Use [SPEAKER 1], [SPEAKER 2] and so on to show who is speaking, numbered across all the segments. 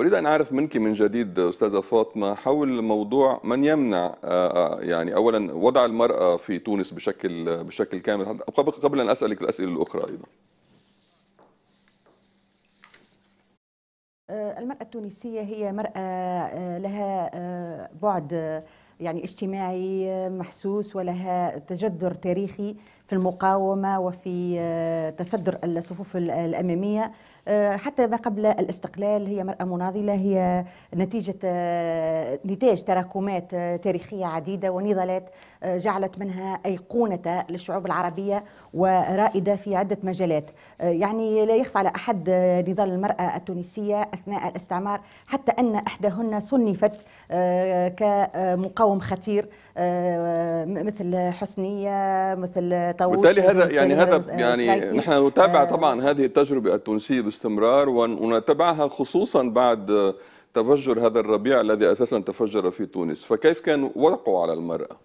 [SPEAKER 1] أريد أن أعرف منك من جديد أستاذة فاطمة حول موضوع من يمنع آه، آه، يعني أولا وضع المرأة في تونس بشكل بشكل كامل قبل أن أسألك الأسئلة الأخرى أيضا
[SPEAKER 2] آه، المرأة التونسية هي مرأة لها بعد يعني اجتماعي محسوس ولها تجذر تاريخي في المقاومة وفي تصدر الصفوف الأمامية آه، حتى ما قبل الاستقلال هي مرأة مناضلة هي نتيجة آه، نتاج تراكمات آه، تاريخية عديدة ونضالات جعلت منها أيقونة للشعوب العربية ورائدة في عدة مجالات يعني لا يخفى على أحد نضال المرأة التونسية أثناء الاستعمار حتى أن أحدهن صنفت كمقاوم خطير مثل حسنية مثل طاووس بالتالي هذا يعني هذا يعني
[SPEAKER 1] نحن نتابع طبعا هذه التجربة التونسية باستمرار ونتابعها خصوصا بعد تفجر هذا الربيع الذي اساسا تفجر في تونس فكيف كان وقعه على المراه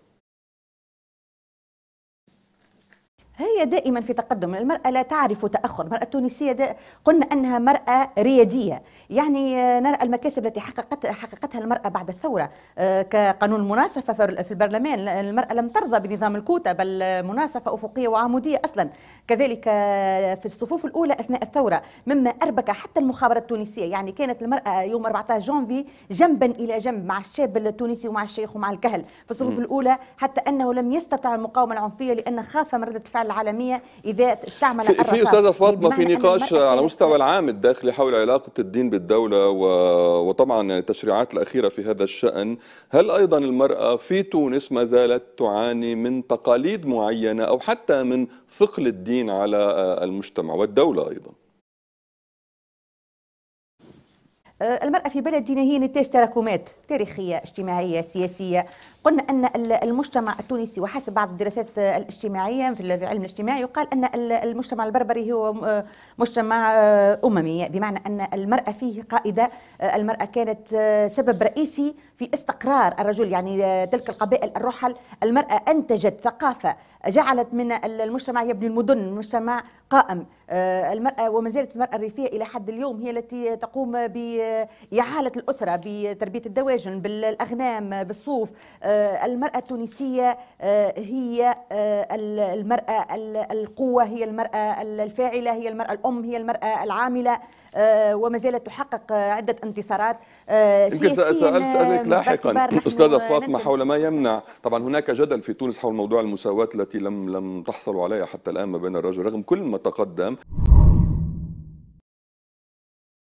[SPEAKER 2] هي دائما في تقدم المرأة لا تعرف تأخر المرأة التونسية قلنا أنها مرأة ريادية يعني آه، نرى المكاسب التي حققت حققتها المرأة بعد الثورة آه، كقانون المناصفة في البرلمان المرأة لم ترضى بنظام الكوتا بل مناصفة أفقية وعمودية أصلا كذلك آه، في الصفوف الأولى أثناء الثورة مما أربك حتى المخابرات التونسية يعني كانت المرأة يوم 14 جونفي جنبا إلى جنب مع الشاب التونسي ومع الشيخ ومع الكهل في الصفوف الأولى حتى أنه لم يستطع المقاومة العنفية لأن خاف من ردة فعل العالمية إذا استعمل في, في أستاذة فاطمة في نقاش على مستوى
[SPEAKER 1] العام الداخلي حول علاقة الدين بالدولة وطبعا التشريعات الأخيرة في هذا الشأن هل أيضا المرأة في تونس ما زالت تعاني من تقاليد معينة أو حتى من ثقل الدين على المجتمع والدولة أيضا
[SPEAKER 2] آه، المرأة في بلدنا هي نتاج تراكمات تاريخية اجتماعية سياسية قلنا أن المجتمع التونسي وحسب بعض الدراسات الاجتماعية في العلم الاجتماعي يقال أن المجتمع البربري هو آه، مجتمع آه، أممي بمعنى أن المرأة فيه قائدة المرأة كانت سبب رئيسي في استقرار الرجل يعني تلك القبائل الرحل المرأة أنتجت ثقافة جعلت من المجتمع يبني المدن المجتمع قائم آه، المرأة وما زالت المرأة الريفية إلى حد اليوم هي التي تقوم بإعالة آه، الأسرة بتربية الدواجن بالأغنام بالصوف آه، المرأة التونسية هي المرأة القوة هي المرأة الفاعلة هي المرأة الأم هي المرأة العاملة وما زالت تحقق عدة انتصارات سياسية سألك لاحقا أستاذة فاطمة حول ما
[SPEAKER 1] يمنع طبعا هناك جدل في تونس حول موضوع المساواة التي لم لم تحصلوا عليها حتى الآن ما بين الرجل رغم كل ما تقدم